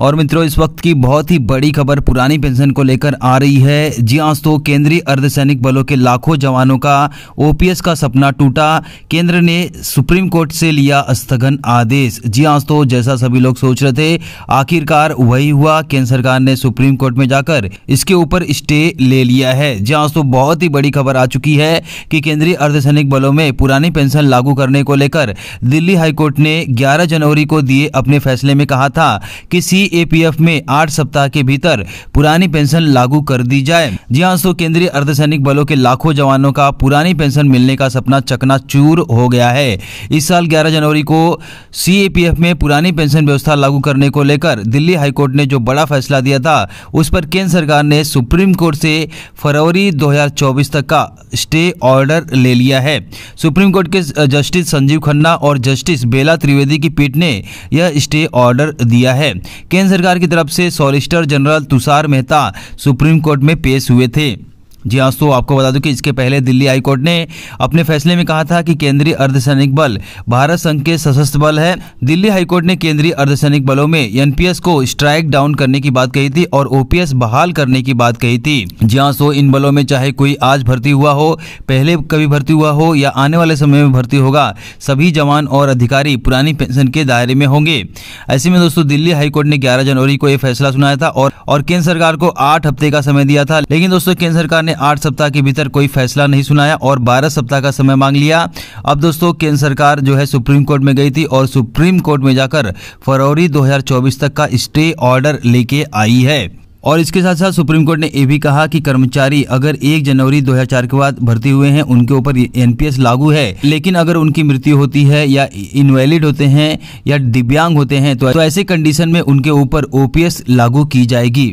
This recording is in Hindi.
और मित्रों इस वक्त की बहुत ही बड़ी खबर पुरानी पेंशन को लेकर आ रही है जी आज तो केंद्रीय अर्धसैनिक बलों के लाखों जवानों का ओपीएस का सपना टूटा केंद्र ने सुप्रीम कोर्ट से लिया स्थगन आदेश जी आज तो जैसा सभी लोग सोच रहे थे आखिरकार वही हुआ केंद्र सरकार ने सुप्रीम कोर्ट में जाकर इसके ऊपर स्टे ले लिया है जी आज तो बहुत ही बड़ी खबर आ चुकी है कि केंद्रीय अर्धसैनिक बलों में पुरानी पेंशन लागू करने को लेकर दिल्ली हाईकोर्ट ने ग्यारह जनवरी को दिए अपने फैसले में कहा था कि एपीएफ में आठ सप्ताह के भीतर पुरानी पेंशन लागू कर दी जाए जी हाँ सो केंद्रीय अर्धसैनिक बलों के लाखों जवानों का पुरानी पेंशन मिलने का सपना चूर हो गया है इस साल 11 जनवरी को सीएपीएफ में पुरानी पेंशन व्यवस्था लागू करने को लेकर दिल्ली हाईकोर्ट ने जो बड़ा फैसला दिया था उस पर केंद्र सरकार ने सुप्रीम कोर्ट से फरवरी 2024 तक का स्टे ऑर्डर ले लिया है सुप्रीम कोर्ट के जस्टिस संजीव खन्ना और जस्टिस बेला त्रिवेदी की पीठ ने यह स्टे ऑर्डर दिया है केंद्र सरकार की तरफ से solicitor general Tushar Mehta supreme court में पेश हुए थे जी हाँ दोस्तों आपको बता दूं कि इसके पहले दिल्ली हाईकोर्ट ने अपने फैसले में कहा था कि केंद्रीय अर्धसैनिक बल भारत संघ के सशस्त्र बल है दिल्ली हाईकोर्ट ने केंद्रीय अर्धसैनिक बलों में एनपीएस को स्ट्राइक डाउन करने की बात कही थी और ओपीएस बहाल करने की बात कही थी जी हाँ सो तो इन बलों में चाहे कोई आज भर्ती हुआ हो पहले कभी भर्ती हुआ हो या आने वाले समय में भर्ती होगा सभी जवान और अधिकारी पुरानी पेंशन के दायरे में होंगे ऐसे में दोस्तों दिल्ली हाईकोर्ट ने ग्यारह जनवरी को यह फैसला सुनाया था और, और केंद्र सरकार को आठ हफ्ते का समय दिया था लेकिन दोस्तों केंद्र सरकार ने ने आठ सप्ताह के भीतर कोई फैसला नहीं सुनाया और बारह सप्ताह का समय मांग लिया अब दोस्तों केंद्र सरकार जो है सुप्रीम कोर्ट में गई थी और सुप्रीम कोर्ट में जाकर फरवरी 2024 तक का स्टे ऑर्डर लेके आई है और इसके साथ साथ सुप्रीम कोर्ट ने यह भी कहा कि कर्मचारी अगर 1 जनवरी 2004 के बाद भर्ती हुए हैं उनके ऊपर एनपीएस लागू है लेकिन अगर उनकी मृत्यु होती है या इनवैलिड होते हैं या दिव्यांग होते हैं तो ऐसे कंडीशन में उनके ऊपर ओपीएस लागू की जाएगी